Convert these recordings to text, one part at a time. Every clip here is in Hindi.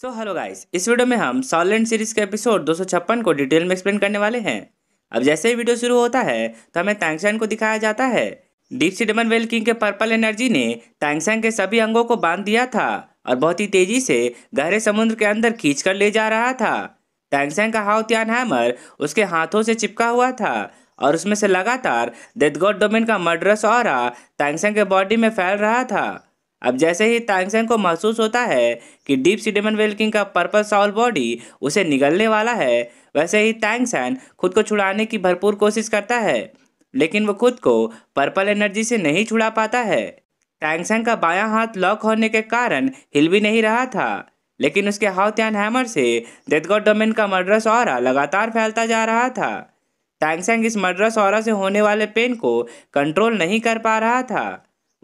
सो हेलो गाइस इस वीडियो में हम सॉलेंट सीरीज के एपिसोड दो को डिटेल में एक्सप्लेन करने वाले हैं अब जैसे ही वीडियो शुरू होता है तो हमें तैंगसैन को दिखाया जाता है deep sea demon whale king के पर्पल एनर्जी ने तैंगसैन के सभी अंगों को बांध दिया था और बहुत ही तेजी से गहरे समुद्र के अंदर खींच कर ले जा रहा था तैंगसैन का हाउ त्यान हैमर उसके हाथों से चिपका हुआ था और उसमें से लगातार देदगॉड डोमेन का मर्डरस और तैंगसैन के बॉडी में फैल रहा था अब जैसे ही तांगसेंग को महसूस होता है कि डीप सिडेमन वेलकिंग का पर्पल साउल बॉडी उसे निगलने वाला है वैसे ही तांगसेंग खुद को छुड़ाने की भरपूर कोशिश करता है लेकिन वो खुद को पर्पल एनर्जी से नहीं छुड़ा पाता है टैंगसेंग का बायां हाथ लॉक होने के कारण हिल भी नहीं रहा था लेकिन उसके हाउत्यान हैमर से डेथगॉड डोमेन का मर्डरस और लगातार फैलता जा रहा था टैंगसेंग इस मर्डरस और से होने वाले पेन को कंट्रोल नहीं कर पा रहा था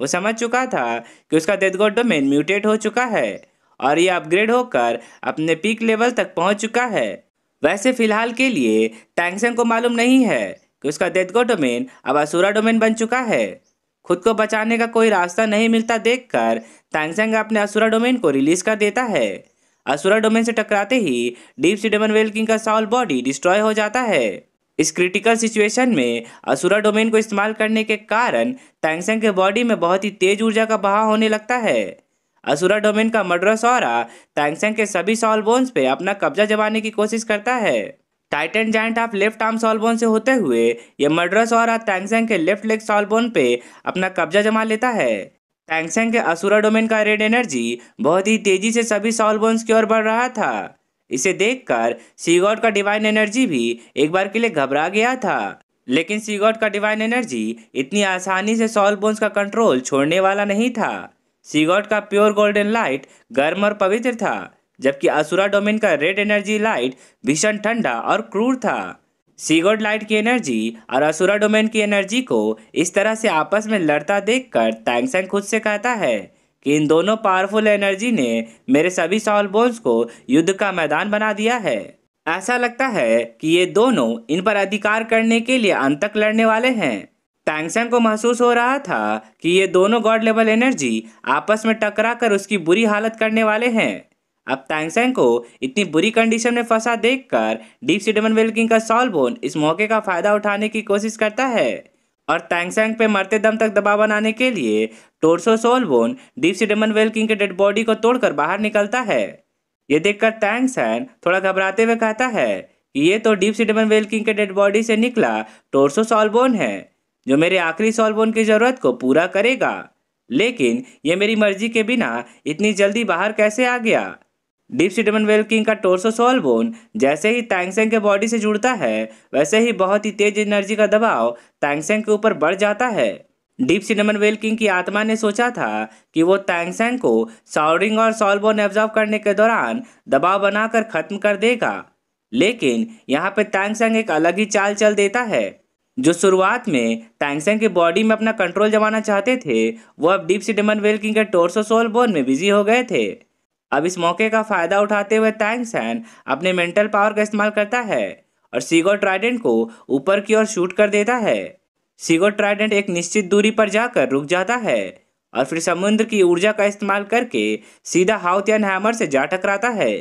वो समझ चुका था कि उसका गॉड डोमेन म्यूटेट हो चुका है और ये अपग्रेड होकर अपने पीक लेवल तक पहुंच चुका है वैसे फिलहाल के लिए टैंकसंग को मालूम नहीं है कि उसका गॉड डोमेन अब असुरा डोमेन बन चुका है खुद को बचाने का कोई रास्ता नहीं मिलता देख कर अपने असुरा डोमेन को रिलीज कर देता है असुरा डोमेन से टकराते ही deep sea demon whale king king का सॉल बॉडी डिस्ट्रॉय हो जाता है इस क्रिटिकल सिचुएशन में असुरा डोमेन को इस्तेमाल करने के कारण तैंगसेंग के बॉडी में बहुत ही तेज ऊर्जा का बहाव होने लगता है असुरा डोमेन का मडरस सौरा तैंगसेंग के सभी सॉल बोन्स पे अपना कब्जा जमाने की कोशिश करता है titan joint of left arm soul bone से होते हुए यह मडरस सौरा तैंगसेंग के लेफ्ट लेग सॉलबोन पे अपना कब्जा जमा लेता है तैंगसेंग के असुरा डोमेन का रेड एनर्जी बहुत ही तेजी से सभी सॉलबोन्स की ओर बढ़ रहा था इसे देखकर सीगॉट का डिवाइन एनर्जी भी एक बार के लिए घबरा गया था लेकिन सीगॉट का डिवाइन एनर्जी इतनी आसानी से सॉल बोन्स का कंट्रोल छोड़ने वाला नहीं था सीगॉट का प्योर गोल्डन लाइट गर्म और पवित्र था जबकि असुरा डोमेन का रेड एनर्जी लाइट भीषण ठंडा और क्रूर था सीगोड लाइट की एनर्जी और असुरा डोमेन की एनर्जी को इस तरह से आपस में लड़ता देखकर कर खुद से कहता है कि इन दोनों पावरफुल एनर्जी ने मेरे सभी बोन्स को युद्ध का मैदान बना दिया है ऐसा लगता है कि ये दोनों इन पर अधिकार करने के लिए अंत तक लड़ने वाले हैं टैंगसेंग को महसूस हो रहा था कि ये दोनों गॉड लेवल एनर्जी आपस में टकरा कर उसकी बुरी हालत करने वाले हैं अब टैंगसेंग को इतनी बुरी कंडीशन में फंसा देखकर डीप सी डेमन वेल्किंग का बोन इस मौके का फ़ायदा उठाने की कोशिश करता है और तैंगसेंग पे मरते दम तक दबाव बनाने के लिए torso soul bone deep sea demon whale king के डेड बॉडी को तोड़कर बाहर निकलता है ये देखकर तैंगसेंग थोड़ा घबराते हुए कहता है कि ये तो डीप सिडेमन वेल किंग के डेड बॉडी से निकला टोर्सो सोलबोन है जो मेरे आखिरी सोलबोन की ज़रूरत को पूरा करेगा लेकिन ये मेरी मर्जी के बिना इतनी जल्दी बाहर कैसे आ गया डीप सीटमन वेल किंग का टोर्सो सोल बोन जैसे ही तैंगसेंग के बॉडी से जुड़ता है वैसे ही बहुत ही तेज एनर्जी का दबाव तैंगसेंग के ऊपर बढ़ जाता है डीप सिनेमन वेल किंग की आत्मा ने सोचा था कि वो तैंगसेंग को साउरिंग और सॉलबोन एब्जॉर्व करने के दौरान दबाव बनाकर खत्म कर देगा लेकिन यहाँ पे तैंगसेंग एक अलग ही चाल चल देता है जो शुरुआत में तैंगसेंग की बॉडी में अपना कंट्रोल जमाना चाहते थे वो अब डीप सिनेमन वेल किंग के टोर्सो सोल बोन में बिजी हो गए थे अब इस मौके का फायदा उठाते हुए तैंग सैन अपने मेंटल पावर का इस्तेमाल करता है और सीगो ट्राइडेंट को ऊपर की ओर शूट कर देता है सीगो ट्राइडेंट एक निश्चित दूरी पर जाकर रुक जाता है और फिर समुद्र की ऊर्जा का इस्तेमाल करके सीधा यान हैमर से जा टकराता है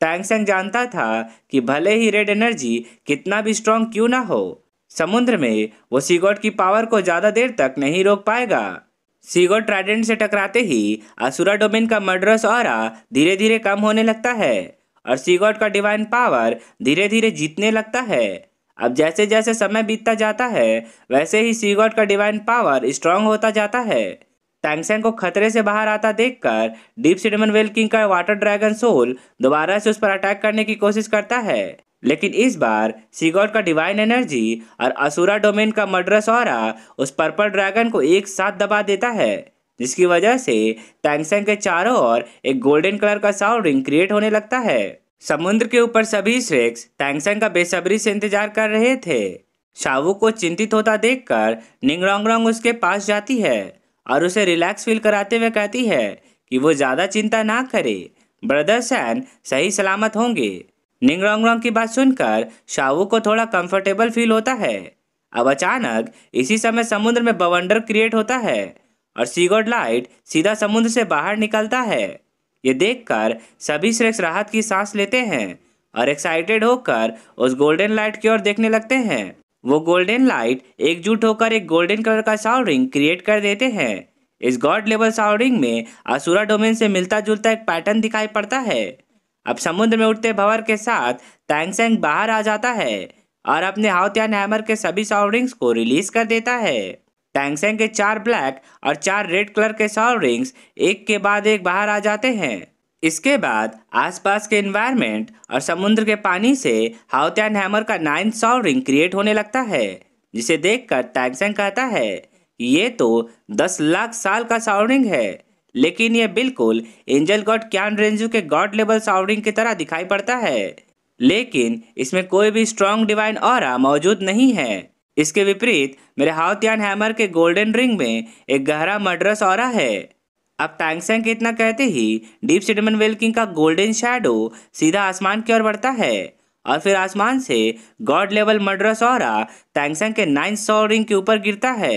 टैंगसेंग जानता था कि भले ही रेड एनर्जी कितना भी स्ट्रांग क्यों ना हो समुद्र में वो सीगोट की पावर को ज़्यादा देर तक नहीं रोक पाएगा सीगो ट्राइडेंट से टकराते ही असुरा डोमेन का मर्डरस और धीरे धीरे कम होने लगता है और सीगोट का डिवाइन पावर धीरे धीरे जीतने लगता है अब जैसे जैसे समय बीतता जाता है वैसे ही सीगोट का डिवाइन पावर स्ट्रांग होता जाता है टैंगसेंग को खतरे से बाहर आता देखकर डीप सिडमन वेल किंग का वाटर ड्रैगन सोल दोबारा से उस पर अटैक करने की कोशिश करता है लेकिन इस बार सीगॉड का डिवाइन एनर्जी और असुरा डोमेन का मड्रस और उस पर्पल ड्रैगन को एक साथ दबा देता है जिसकी वजह से टैंगसेंग के चारों ओर एक गोल्डन कलर का साउंड रिंग क्रिएट होने लगता है समुद्र के ऊपर सभी श्रेक्स टैंगसेंग का बेसब्री से इंतजार कर रहे थे शावू को चिंतित होता देखकर निंगरोंगरोंग उसके पास जाती है और उसे रिलैक्स फील कराते हुए कहती है कि वो ज़्यादा चिंता ना करे ब्रदर्स एंड सही सलामत होंगे रोंग की बात सुनकर शाहू को थोड़ा कंफर्टेबल फील होता है अब अचानक इसी समय समुद्र में बवंडर क्रिएट होता है और सीगोड लाइट सीधा समुद्र से बाहर निकलता है ये देखकर सभी श्रेक्स राहत की सांस लेते हैं और एक्साइटेड होकर उस गोल्डन लाइट की ओर देखने लगते हैं वो गोल्डन लाइट एकजुट होकर एक गोल्डन कलर का साउंड रिंग क्रिएट कर देते हैं इस गॉड लेवल साउंड रिंग में असुरा डोमेन से मिलता जुलता एक पैटर्न दिखाई पड़ता है अब समुद्र में उठते भंवर के साथ तैंगसेंग बाहर आ जाता है और अपने हाउतियान हैमर के सभी सॉवरिंग्स को रिलीज कर देता है तैंगसेंग के चार ब्लैक और चार रेड कलर के सॉवरिंग्स एक के बाद एक बाहर आ जाते हैं इसके बाद आसपास के इन्वायरमेंट और समुद्र के पानी से हाउतियान हैमर का नाइन्थ सॉवरिंग क्रिएट होने लगता है जिसे देखकर टैंगसेंग कहता है ये तो दस लाख साल का सॉवरिंग है लेकिन यह बिल्कुल एंजल गॉड क्या रेंजू के गॉड लेवल साउंडिंग की तरह दिखाई पड़ता है लेकिन इसमें कोई भी स्ट्रॉन्ग डिवाइन और मौजूद नहीं है इसके विपरीत मेरे हाउतियान हैमर के गोल्डन रिंग में एक गहरा मर्डरस और है अब टैंगसेंग के इतना कहते ही डीप सिडमन वेलकिंग का गोल्डन शेडो सीधा आसमान की ओर बढ़ता है और फिर आसमान से गॉड लेवल मर्डरस और टैंगसेंग के नाइन सौ रिंग के ऊपर गिरता है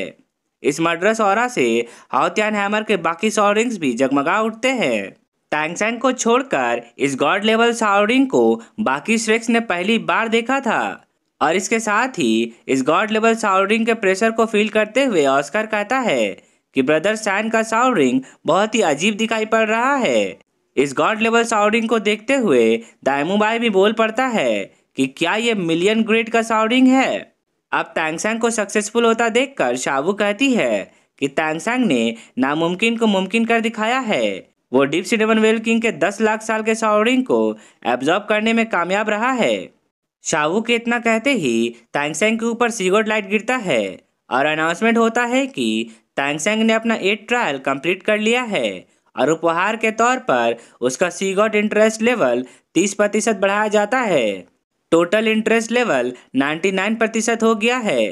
इस मर्डरस और से हाउतियान हैमर के बाकी सॉरिंग्स भी जगमगा उठते हैं टैंगसैंग को छोड़कर इस गॉड लेवल सॉरिंग को बाकी श्रेक्स ने पहली बार देखा था और इसके साथ ही इस गॉड लेवल सॉरिंग के प्रेशर को फील करते हुए ऑस्कर कहता है कि ब्रदर सैन का सॉरिंग बहुत ही अजीब दिखाई पड़ रहा है इस गॉड लेवल सॉरिंग को देखते हुए दायमुबाई भी बोल पड़ता है कि क्या ये मिलियन ग्रेड का सॉरिंग है अब तैंगसैंग को सक्सेसफुल होता देखकर शावू कहती है कि तैंगसैंग ने नामुमकिन को मुमकिन कर दिखाया है वो डीप सिनेमन वेल किंग के 10 लाख साल के सॉवरिंग को एब्जॉर्ब करने में कामयाब रहा है शाहू के इतना कहते ही तैंगसैंग के ऊपर सीगोट लाइट गिरता है और अनाउंसमेंट होता है कि तैंगसैंग ने अपना एट ट्रायल कंप्लीट कर लिया है और उपहार के तौर पर उसका सीगोट इंटरेस्ट लेवल 30 प्रतिशत बढ़ाया जाता है टोटल इंटरेस्ट लेवल 99 प्रतिशत हो गया है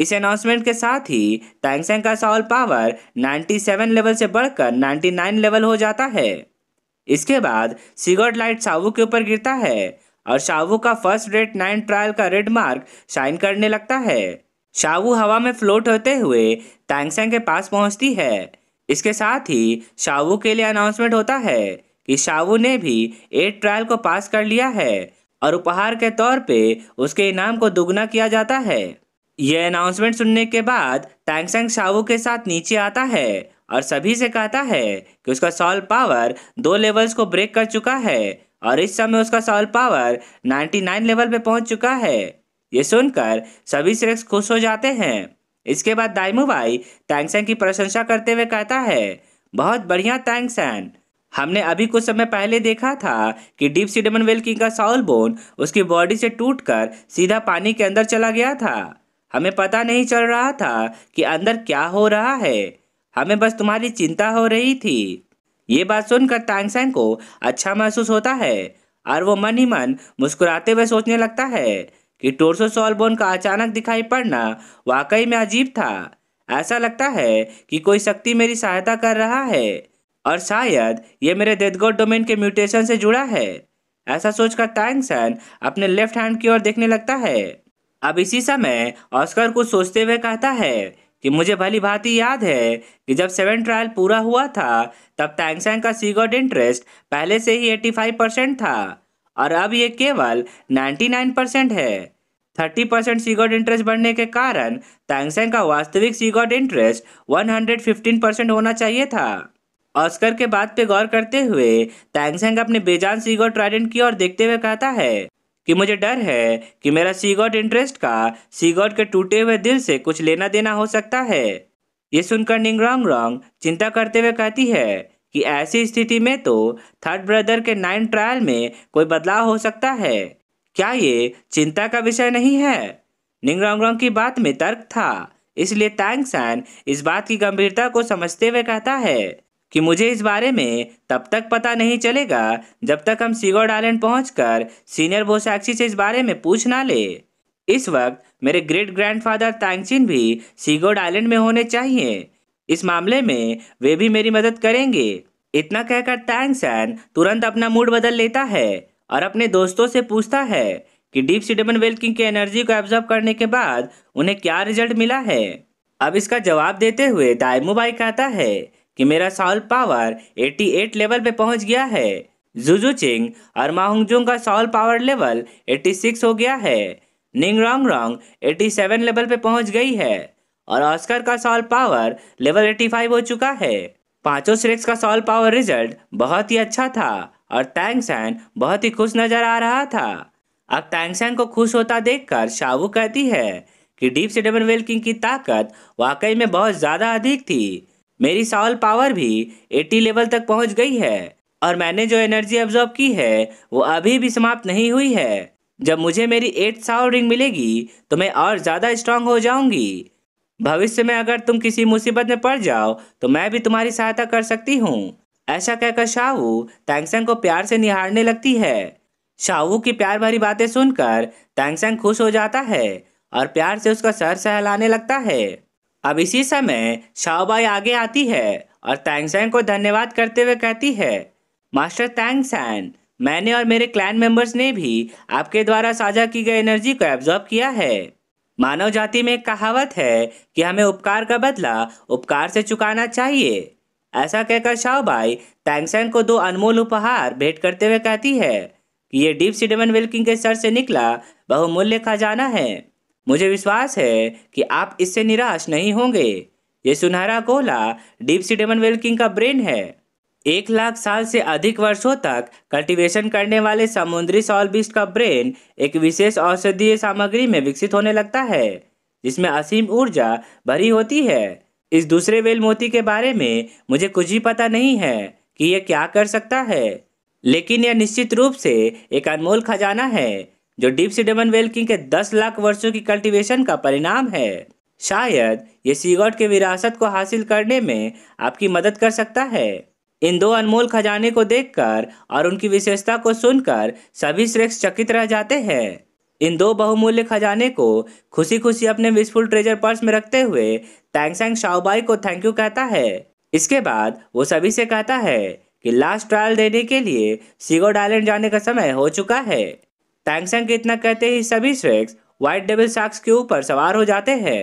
इस अनाउंसमेंट के साथ ही तैंगसेंग का सॉल पावर 97 लेवल से बढ़कर 99 लेवल हो जाता है इसके बाद सिगर्ड लाइट शावू के ऊपर गिरता है और शावू का फर्स्ट रेट नाइन ट्रायल का रेड मार्क शाइन करने लगता है शावू हवा में फ्लोट होते हुए तैंगसेंग के पास पहुँचती है इसके साथ ही शावू के लिए अनाउंसमेंट होता है कि शावू ने भी एट ट्रायल को पास कर लिया है और उपहार के तौर पे उसके इनाम को दुगना किया जाता है यह अनाउंसमेंट सुनने के बाद तैंगसेंग शाहू के साथ नीचे आता है और सभी से कहता है कि उसका सॉल पावर दो लेवल्स को ब्रेक कर चुका है और इस समय उसका सॉल्व पावर 99 लेवल पे पहुंच चुका है ये सुनकर सभी सिरेक्स खुश हो जाते हैं इसके बाद दाइमू भाई तैंगसेंग की प्रशंसा करते हुए कहता है बहुत बढ़िया तैंगसेंग हमने अभी कुछ समय पहले देखा था कि डीप सीडमन वेल किंग का साउल बोन उसकी बॉडी से टूटकर सीधा पानी के अंदर चला गया था हमें पता नहीं चल रहा था कि अंदर क्या हो रहा है हमें बस तुम्हारी चिंता हो रही थी ये बात सुनकर तांगसेंग को अच्छा महसूस होता है और वो मन ही मन मुस्कुराते हुए सोचने लगता है कि टोर्सो सॉलबोन का अचानक दिखाई पड़ना वाकई में अजीब था ऐसा लगता है कि कोई शक्ति मेरी सहायता कर रहा है और शायद ये मेरे देदगोट डोमेन के म्यूटेशन से जुड़ा है ऐसा सोचकर तांगसन अपने लेफ्ट हैंड की ओर देखने लगता है अब इसी समय ऑस्कर कुछ सोचते हुए कहता है कि मुझे भली भांति याद है कि जब सेवन ट्रायल पूरा हुआ था तब टैंगसैंग का सीगोड इंटरेस्ट पहले से ही 85 परसेंट था और अब ये केवल 99 परसेंट है 30 परसेंट सीगोड इंटरेस्ट बढ़ने के कारण टैंगसैंग का वास्तविक सीगोड इंटरेस्ट 115 परसेंट होना चाहिए था ऑस्कर के बात पे गौर करते हुए तैंगसेंग अपने बेजान सीगोट ट्राइडेंट की ओर देखते हुए कहता है कि मुझे डर है कि मेरा सीगोट इंटरेस्ट का सीगोट के टूटे हुए दिल से कुछ लेना देना हो सकता है ये सुनकर निंगरोंग रोंग चिंता करते हुए कहती है कि ऐसी स्थिति में तो थर्ड ब्रदर के नाइन ट्रायल में कोई बदलाव हो सकता है क्या ये चिंता का विषय नहीं है निंगरांग रोंग की बात में तर्क था इसलिए तैंग इस बात की गंभीरता को समझते हुए कहता है कि मुझे इस बारे में तब तक पता नहीं चलेगा जब तक हम सीगोड आइलैंड पहुंचकर सीनियर बोसाक्षी से इस बारे में पूछ ना ले इस वक्त मेरे ग्रेट ग्रैंडफादर तांगचिन भी सीगोड आइलैंड में होने चाहिए इस मामले में वे भी मेरी मदद करेंगे इतना कहकर टैंगसन तुरंत अपना मूड बदल लेता है और अपने दोस्तों से पूछता है कि डीप सी डबन वेल्किंग की एनर्जी को एब्जॉर्ब करने के बाद उन्हें क्या रिजल्ट मिला है अब इसका जवाब देते हुए दायमू भाई कहता है कि मेरा सॉल पावर 88 लेवल पे पहुंच गया है जुजू चिंग और माहुंगजुंग का सॉल पावर लेवल 86 हो गया है Ning Rong Rong eighty level पे पहुंच गई है और ऑस्कर का सॉल पावर लेवल 85 हो चुका है पांचों सिलेक्स का सॉल पावर रिजल्ट बहुत ही अच्छा था और टैंगसैन बहुत ही खुश नजर आ रहा था अब तैंगसैन को खुश होता देख कर कहती है कि डीप से डबल किंग की ताकत वाकई में बहुत ज़्यादा अधिक थी मेरी सॉल पावर भी 80 लेवल तक पहुंच गई है और मैंने जो एनर्जी एब्जॉर्ब की है वो अभी भी समाप्त नहीं हुई है जब मुझे मेरी एट सावल रिंग मिलेगी तो मैं और ज़्यादा स्ट्रांग हो जाऊंगी भविष्य में अगर तुम किसी मुसीबत में पड़ जाओ तो मैं भी तुम्हारी सहायता कर सकती हूँ ऐसा कहकर शाहू तैंगसंग को प्यार से निहारने लगती है शाहू की प्यार भरी बातें सुनकर तैंगसंग खुश हो जाता है और प्यार से उसका सर सहलाने लगता है अब इसी समय शाओबाई आगे आती है और तैंगसैन को धन्यवाद करते हुए कहती है मास्टर तैंगसैन मैंने और मेरे क्लैन मेंबर्स ने भी आपके द्वारा साझा की गई एनर्जी को एब्जॉर्ब किया है मानव जाति में एक कहावत है कि हमें उपकार का बदला उपकार से चुकाना चाहिए ऐसा कहकर शाओबाई तैंगसैन को दो अनमोल उपहार भेंट करते हुए कहती है कि ये डीप सीडमन विल्किंग के सर से निकला बहुमूल्य खजाना है मुझे विश्वास है कि आप इससे निराश नहीं होंगे ये सुनहरा डीप सी डेमन वेल्किंग का ब्रेन है एक लाख साल से अधिक वर्षों तक कल्टीवेशन करने वाले समुद्री सॉलबिस्ट का ब्रेन एक विशेष औषधीय सामग्री में विकसित होने लगता है जिसमें असीम ऊर्जा भरी होती है इस दूसरे वेल मोती के बारे में मुझे कुछ भी पता नहीं है कि यह क्या कर सकता है लेकिन यह निश्चित रूप से एक अनमोल खजाना है जो डीप वेल किंग के 10 लाख वर्षों की कल्टीवेशन का परिणाम है शायद ये सीगॉट के विरासत को हासिल करने में आपकी मदद कर सकता है इन दो अनमोल खजाने को देखकर और उनकी विशेषता को सुनकर सभी श्रेष्ठ चकित रह जाते हैं इन दो बहुमूल्य खजाने को खुशी खुशी अपने विस्फुल ट्रेजर पर्स में रखते हुए तैंगसैंग शाओबाई को थैंक यू कहता है इसके बाद वो सभी से कहता है कि लास्ट ट्रायल देने के लिए सीगोड आइलैंड जाने का समय हो चुका है तैंगसंग इतना कहते ही सभी श्रेक्स व्हाइट डेबल साक्स के ऊपर सवार हो जाते हैं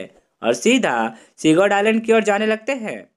और सीधा सीगोड आइलैंड की ओर जाने लगते हैं